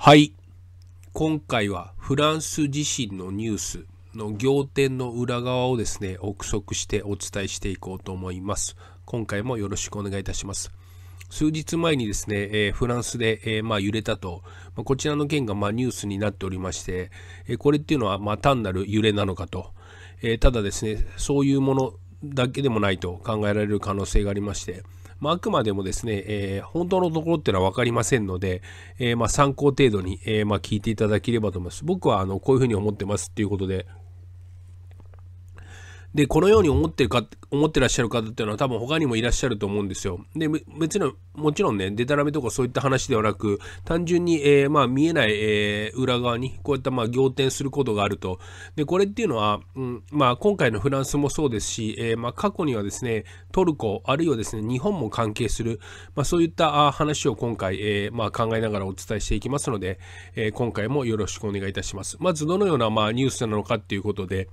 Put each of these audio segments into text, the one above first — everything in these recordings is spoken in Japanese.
はい。今回はフランス自身のニュースの行天の裏側をですね、憶測してお伝えしていこうと思います。今回もよろしくお願いいたします。数日前にですね、えー、フランスで、えー、まあ、揺れたと、まあ、こちらの件がまニュースになっておりまして、えー、これっていうのはま単なる揺れなのかと、えただですね、そういうものだけでもないと考えられる可能性がありまして、まあ、あくまでもですね、えー、本当のところっていうのは分かりませんので、えー、まあ、参考程度に、えー、まあ、聞いていただければと思います。僕はあのこういうふうに思ってますっていうことでで、このように思ってるか、思ってらっしゃる方っていうのは多分他にもいらっしゃると思うんですよ。で、別に、もちろんね、デタラメとかそういった話ではなく、単純に、えー、まあ見えない、えー、裏側に、こういったまあ仰天することがあると。で、これっていうのは、うん、まあ今回のフランスもそうですし、えー、まあ過去にはですね、トルコ、あるいはですね、日本も関係する、まあそういった話を今回、えー、まあ考えながらお伝えしていきますので、えー、今回もよろしくお願いいたします。まずどのようなまあニュースなのかっていうことで、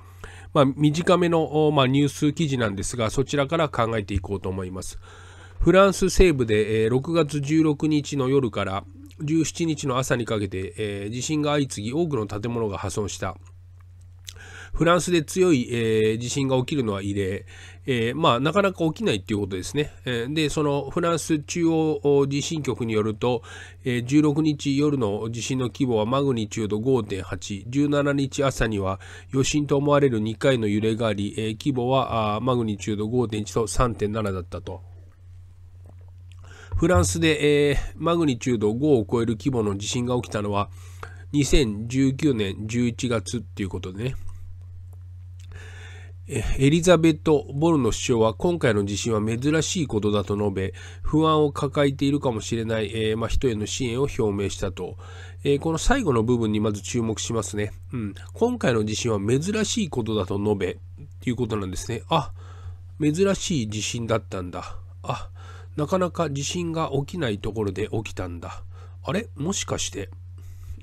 まあ、短めの、まあ、ニュース記事なんですが、そちらから考えていこうと思います。フランス西部で、え6月16日の夜から17日の朝にかけて、え地震が相次ぎ多くの建物が破損した。フランスで強い、えー、地震が起きるのは異例、えー、まあ、なかなか起きないということですね。えー、で、そのフランス中央地震局によると、えー、16日夜の地震の規模はマグニチュード5.8、17日朝には余震と思われる2回の揺れがあり、えー、規模はあマグニチュード5.1と3.7だったと。フランスで、えー、マグニチュード5を超える規模の地震が起きたのは2019年11月っていうことでね。エリザベット・ボルノ首相は今回の地震は珍しいことだと述べ、不安を抱えているかもしれない、えー、まあ、人への支援を表明したと、えー、この最後の部分にまず注目しますね。うん、今回の地震は珍しいことだと述べ、ということなんですね。あ、珍しい地震だったんだ。あ、なかなか地震が起きないところで起きたんだ。あれもしかして。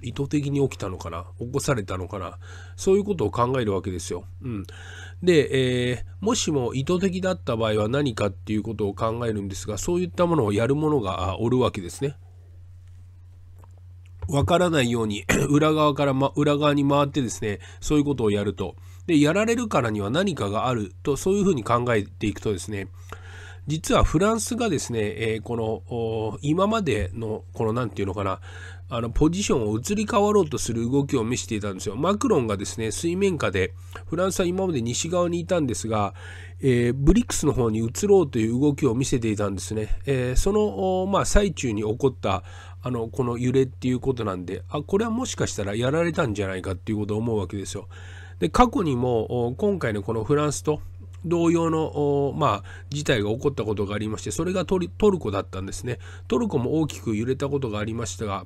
意図的に起きたのかな起こされたのかなそういうことを考えるわけですよ。うん、で、えー、もしも意図的だった場合は何かっていうことを考えるんですがそういったものをやる者がおるわけですね。わからないように 裏側から、ま、裏側に回ってですねそういうことをやるとでやられるからには何かがあるとそういうふうに考えていくとですね実はフランスがですね、えー、この今までのこの何て言うのかなあのポジションを移り変わろうとする動きを見せていたんですよ。マクロンがですね水面下でフランスは今まで西側にいたんですが、えー、ブリックスの方に移ろうという動きを見せていたんですね。えー、その、まあ、最中に起こったあのこの揺れっていうことなんであこれはもしかしたらやられたんじゃないかっていうことを思うわけですよ。で過去にも今回のこのフランスと同様の、まあ、事態が起こったことがありまして、それがトルコだったんですね。トルコも大きく揺れたことがありましたが、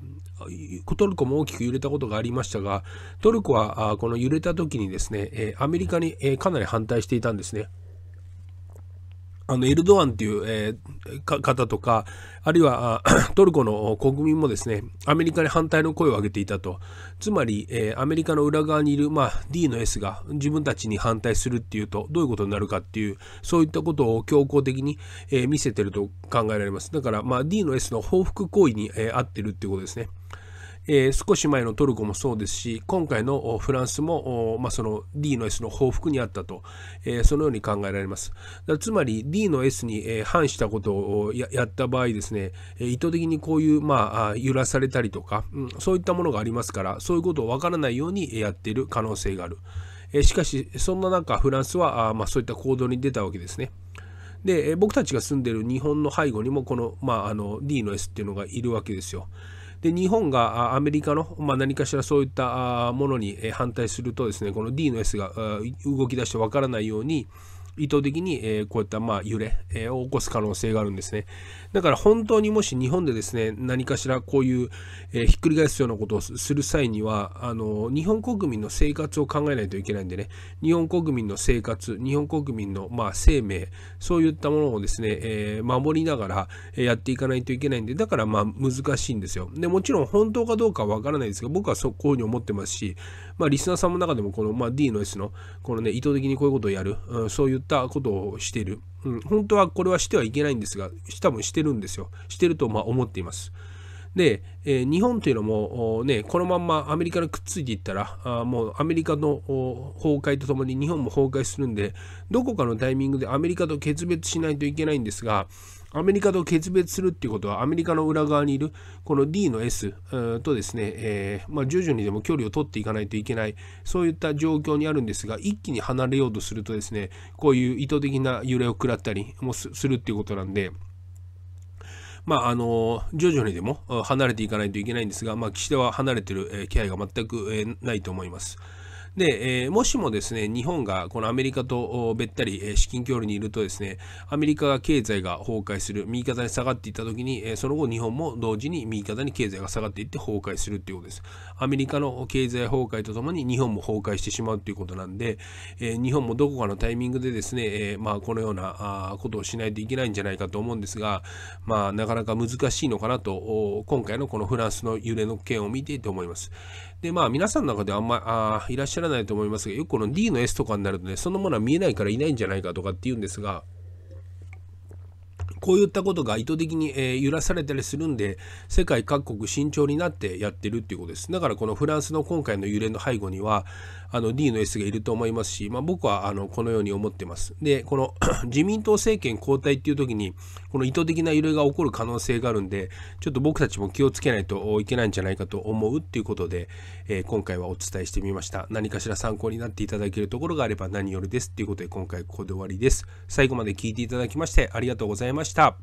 トルコも大きく揺れたことがありましたが、トルコはこの揺れた時にですね、アメリカにかなり反対していたんですね。あのエルドアンっていう、えー、方とか、あるいは トルコの国民もですね、アメリカに反対の声を上げていたと。つまり、えー、アメリカの裏側にいる、まあ、D の S が自分たちに反対するっていうと、どういうことになるかっていう、そういったことを強硬的に、えー、見せてると考えられます。だから、まあ、D の S の報復行為に、えー、合ってるっていうことですね。えー、少し前のトルコもそうですし今回のフランスも、まあ、その D の S の報復にあったと、えー、そのように考えられますつまり D の S に、反したことをやった場合ですね、意図的にこういう、まあ、揺らされたりとか、うん、そういったものがありますからそういうことをわからないようにやっている可能性がある、えー、しかしそんな中フランスはあ、まあ、そういった行動に出たわけですねで僕たちが住んでいる日本の背後にもこの,、まあ、あの D の S っていうのがいるわけですよ。で日本がアメリカの、まあ、何かしらそういったものに反対するとですねこの D の S が動き出してわからないように意図的に、えー、こういったまあ揺れ、えー、を起こす可能性があるんですね。だから本当にもし日本でですね、何かしらこういう、えー、ひっくり返すようなことをする際には、あの、日本国民の生活を考えないといけないんでね、日本国民の生活、日本国民の、まあ、生命、そういったものをですね、え守りながらやっていかないといけないんで、だからまあ難しいんですよ。で、もちろん本当かどうかはわからないですが、僕はそこういうふうに思ってますし、まあリスナーさんの中でもこの、まあ、D の S の、このね、意図的にこういうことをやる、うん、そういったったことをしている。うん、本当はこれはしてはいけないんですが、多分してるんですよ。してるとま思っています。で、えー、日本というのも、ね、このまんまアメリカにくっついていったら、あもうアメリカの崩壊とともに日本も崩壊するんで、どこかのタイミングでアメリカと決別しないといけないんですが、アメリカと決別するっていうことは、アメリカの裏側にいる、この D の S とですね、えー、まあ、徐々にでも距離を取っていかないといけない、そういった状況にあるんですが、一気に離れようとするとですね、こういう意図的な揺れを食らったりもするっていうことなんで、まあ、あの徐々にでも離れていかないといけないんですが、まあ、岸田は離れてる気配が全くないと思います。で、えー、もしもですね、日本がこのアメリカとべったり、えー、資金協力にいるとですね、アメリカが経済が崩壊する、右肩に下がっていったときに、えー、その後日本も同時に右肩に経済が下がっていって崩壊するということです。アメリカの経済崩壊とともに日本も崩壊してしまうということなんで、えー、日本もどこかのタイミングでですね、えー、まあこのようなあことをしないといけないんじゃないかと思うんですが、まあなかなか難しいのかなと、今回のこのフランスの揺れの件を見ていて思います。で、まあ皆さんの中であんまあいらっしゃららないと思いますがよくこの D の S とかになるとねそのものは見えないからいないんじゃないかとかっていうんですがこういったことが意図的に、えー、揺らされたりするんで、世界各国慎重になってやってるっていうことです。だからこのフランスの今回の揺れの背後には、あの D の S がいると思いますし、まあ、僕はあのこのように思ってます。で、この 自民党政権交代っていう時に、この意図的な揺れが起こる可能性があるんで、ちょっと僕たちも気をつけないといけないんじゃないかと思うっていうことで、えー、今回はお伝えしてみました。何かしら参考になっていただけるところがあれば何よりですっていうことで今回ここで終わりです。最後まで聞いていただきましてありがとうございました。Stop.